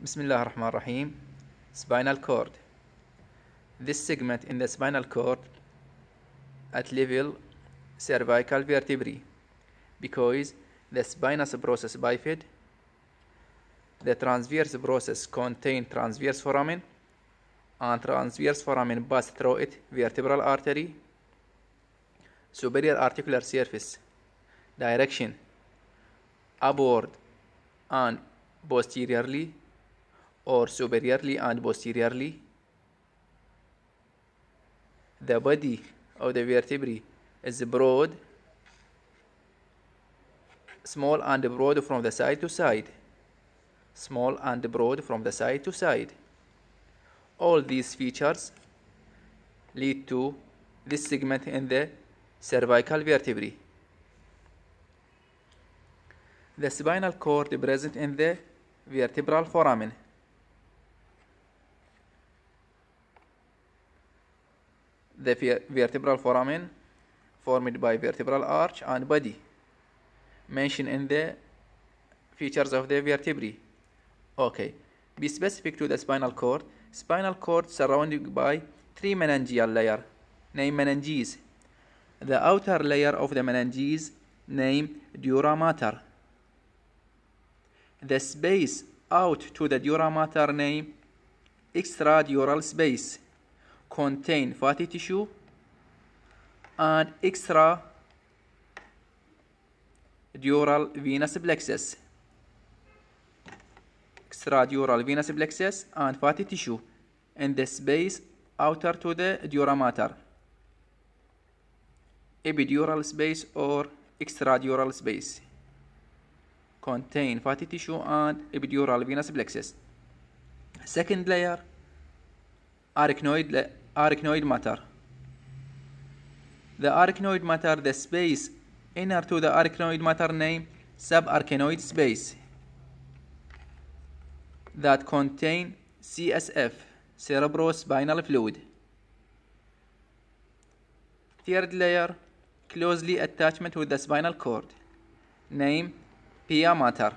Bismillah ar-Rahman rahim Spinal cord. This segment in the spinal cord at level cervical vertebrae because the spinous process bifid, the transverse process contain transverse foramen and transverse foramen pass through it vertebral artery, superior articular surface, direction, upward and posteriorly or superiorly and posteriorly. The body of the vertebrae is broad, small and broad from the side to side, small and broad from the side to side. All these features lead to this segment in the cervical vertebrae. The spinal cord present in the vertebral foramen the vertebral foramen formed by vertebral arch and body mentioned in the features of the vertebrae. Okay, be specific to the spinal cord. Spinal cord surrounded by three meningeal layer named meninges. The outer layer of the meninges named dura mater. The space out to the dura mater named extradural space contain fatty tissue and extra dural venous plexus extradural venous plexus and fatty tissue in the space outer to the dura mater epidural space or extradural space contain fatty tissue and epidural venous plexus second layer arachnoid arachnoid matter. The arachnoid matter, the space inner to the arachnoid matter name subarachnoid space that contain CSF, cerebrospinal fluid. Third layer, closely attachment with the spinal cord. Name, pia mater.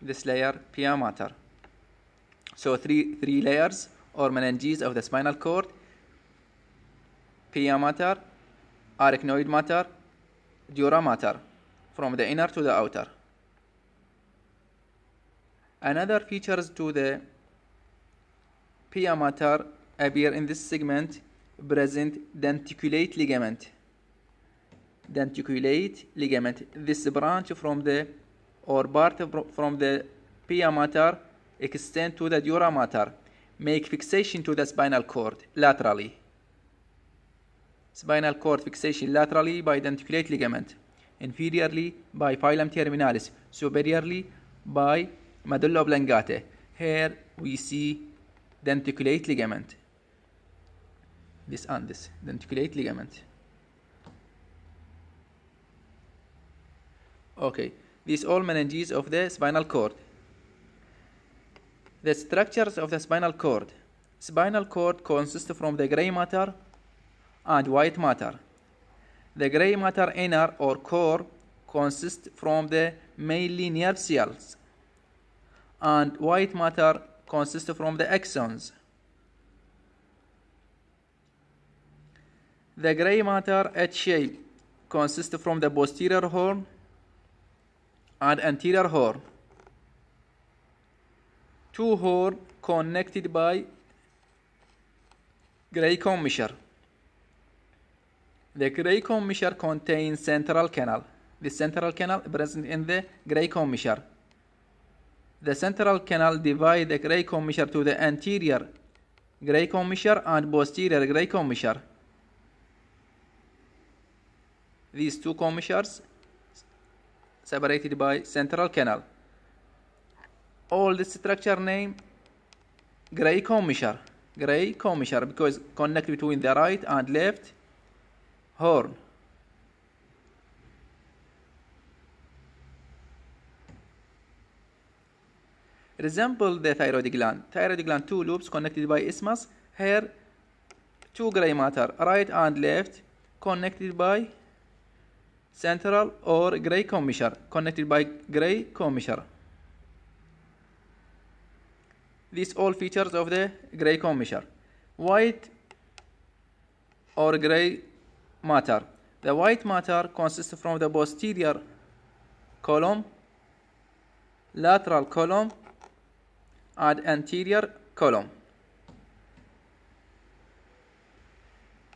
This layer, pia mater. So three, three layers or meninges of the spinal cord, pia mater, arachnoid mater, dura mater, from the inner to the outer. Another features to the pia mater appear in this segment present denticulate ligament. Denticulate ligament. This branch from the or part from the pia mater extend to the dura mater, make fixation to the spinal cord laterally. Spinal cord fixation laterally by denticulate ligament, inferiorly by phylum terminalis, superiorly by medulla oblongata. Here we see denticulate ligament. This and this, denticulate ligament. Okay, these all meninges of the spinal cord. The structures of the spinal cord. Spinal cord consists from the gray matter and white matter. The gray matter inner or core consists from the mainly nerve cells and white matter consists from the axons. The gray matter at shape consists from the posterior horn and anterior horn two horn connected by gray commissure. The gray commissure contains central canal. The central canal present in the gray commissure. The central canal divides the gray commissure to the anterior gray commissure and posterior gray commissure. These two commissures separated by central canal. All the structure name gray commissure gray commissure because connect between the right and left horn resemble the thyroid gland thyroid gland two loops connected by isthmus here two gray matter right and left connected by central or gray commissure connected by gray commissure these all features of the gray commissure, measure white or gray matter the white matter consists from the posterior column lateral column and anterior column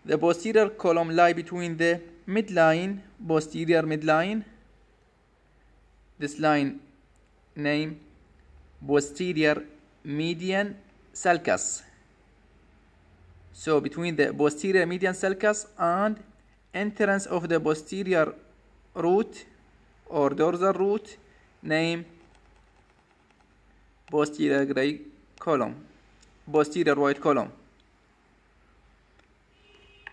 the posterior column lie between the midline posterior midline this line name posterior median sulcus so between the posterior median sulcus and entrance of the posterior root or dorsal root name posterior gray column posterior white column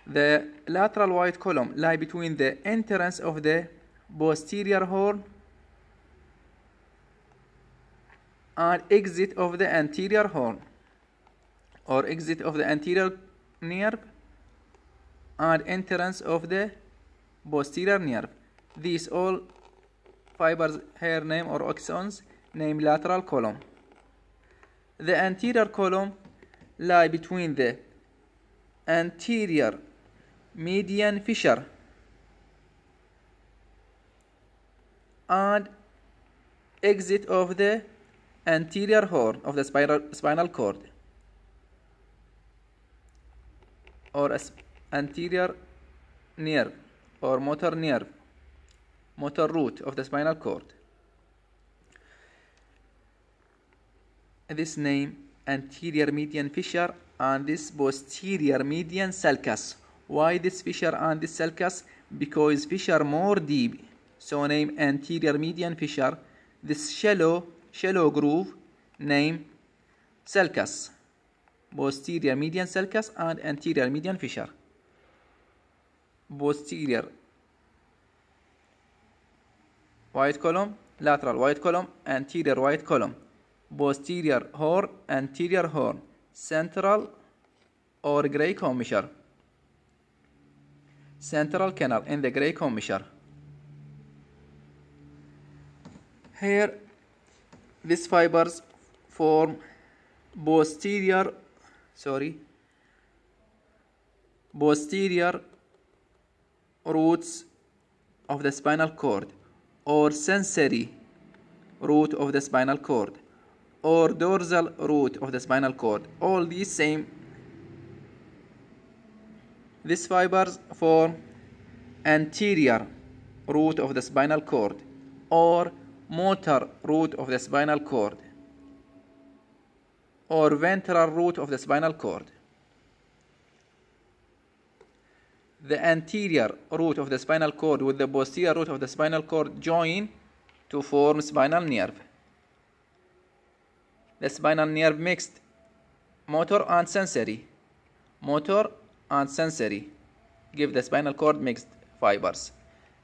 the lateral white column lie between the entrance of the posterior horn are exit of the anterior horn or exit of the anterior nerve and entrance of the posterior nerve. These all fibers hair name or axons name lateral column. The anterior column lie between the anterior median fissure and exit of the anterior horn of the spinal, spinal cord or anterior nerve or motor nerve motor root of the spinal cord this name anterior median fissure and this posterior median sulcus why this fissure and this sulcus because fissure more deep so name anterior median fissure this shallow shallow groove named sulcus posterior median sulcus and anterior median fissure posterior white column lateral white column anterior white column posterior horn anterior horn central or gray commissure central canal in the gray commissure here these fibers form posterior, sorry, posterior roots of the spinal cord or sensory root of the spinal cord or dorsal root of the spinal cord all these same these fibers form anterior root of the spinal cord or motor root of the spinal cord or ventral root of the spinal cord. The anterior root of the spinal cord with the posterior root of the spinal cord join to form spinal nerve. The spinal nerve mixed motor and sensory. Motor and sensory give the spinal cord mixed fibers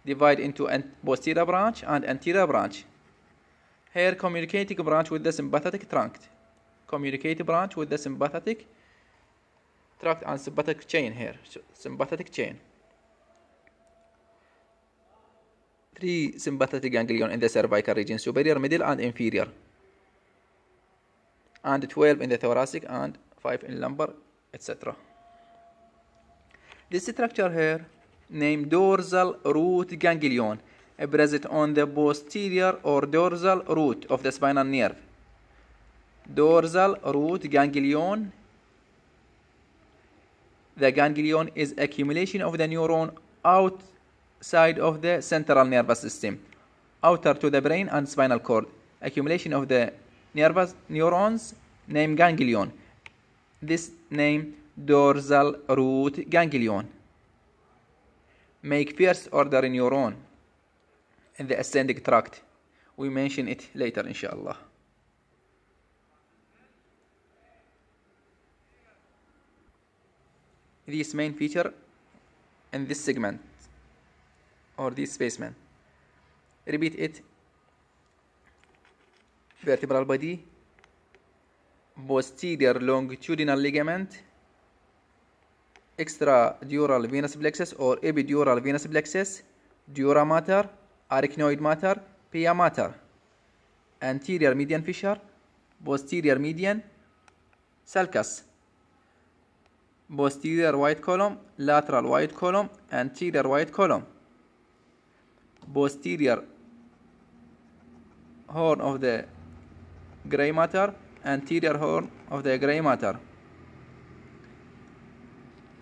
divide into posterior branch and anterior branch. Here communicating branch with the sympathetic trunk, Communicating branch with the sympathetic tract and sympathetic chain here. Sympathetic chain. Three sympathetic ganglion in the cervical region, superior, middle and inferior. And 12 in the thoracic and 5 in lumbar, etc. This structure here named dorsal root ganglion, present on the posterior or dorsal root of the spinal nerve. Dorsal root ganglion. The ganglion is accumulation of the neuron outside of the central nervous system, outer to the brain and spinal cord. Accumulation of the nervous neurons named ganglion. This name dorsal root ganglion make first order neuron in the ascending tract. We mention it later, inshallah. This main feature in this segment or this specimen. Repeat it. Vertebral body, posterior longitudinal ligament, Extra dural venous plexus or epidural venous plexus, dura mater, arachnoid mater, pia mater, anterior median fissure, posterior median, sulcus, posterior white column, lateral white column, anterior white column, posterior horn of the gray matter, anterior horn of the gray matter.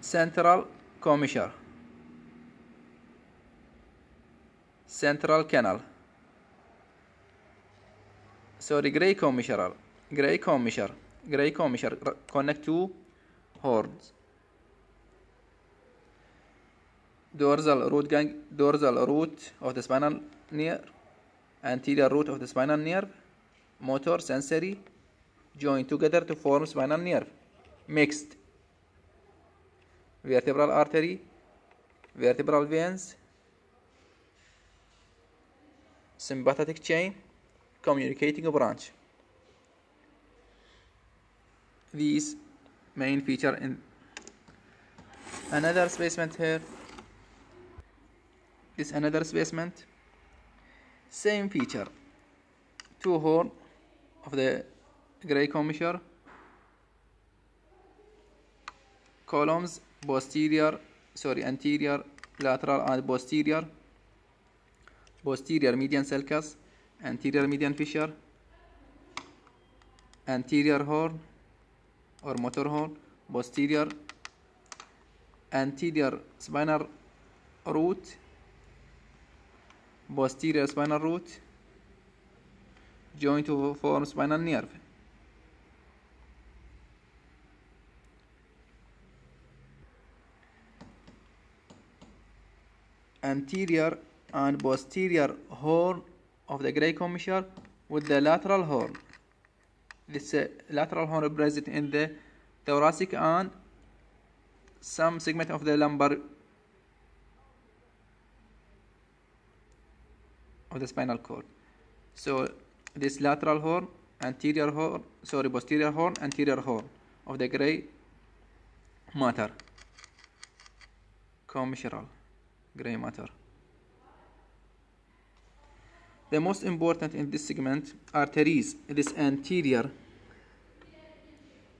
Central commissure. Central canal. Sorry, grey commissure. Grey commissure. Grey commissure. Connect two horns. Dorsal root gang dorsal root of the spinal nerve, anterior root of the spinal nerve, motor sensory joined together to form spinal nerve. Mixed vertebral artery, vertebral veins, sympathetic chain, communicating branch. These main feature in another basement here is another specimen. Same feature, two horn of the gray commissure columns posterior sorry anterior lateral and posterior posterior median sulcus anterior median fissure anterior horn or motor horn posterior anterior spinal root posterior spinal root joint to form spinal nerve anterior and posterior horn of the gray commissure with the lateral horn. This uh, lateral horn present in the thoracic and some segment of the lumbar of the spinal cord. So this lateral horn, anterior horn, sorry, posterior horn, anterior horn of the gray matter, commissural gray matter. The most important in this segment arteries. This anterior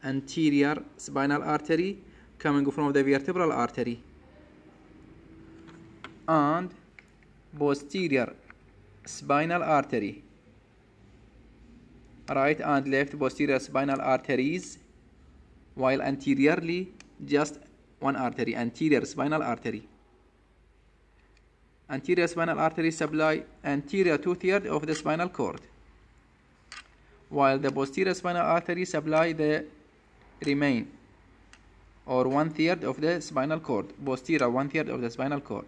anterior spinal artery coming from the vertebral artery and posterior spinal artery right and left posterior spinal arteries while anteriorly just one artery anterior spinal artery anterior spinal artery supply anterior two-thirds of the spinal cord, while the posterior spinal artery supply the remain or one-third of the spinal cord, posterior one-third of the spinal cord.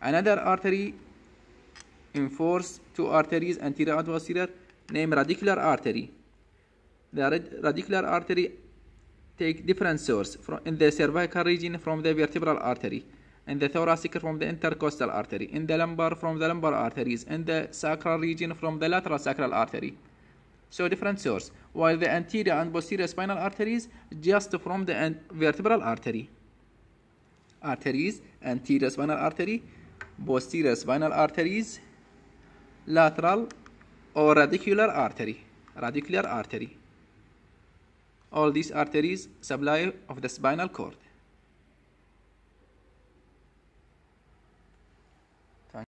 Another artery force two arteries, anterior and posterior, named radicular artery. The rad radicular artery take different source from in the cervical region from the vertebral artery in the thoracic from the intercostal artery, in the lumbar from the lumbar arteries, in the sacral region from the lateral sacral artery. So different source, while the anterior and posterior spinal arteries just from the vertebral artery. Arteries, anterior spinal artery, posterior spinal arteries, lateral or radicular artery, radicular artery. All these arteries supply of the spinal cord.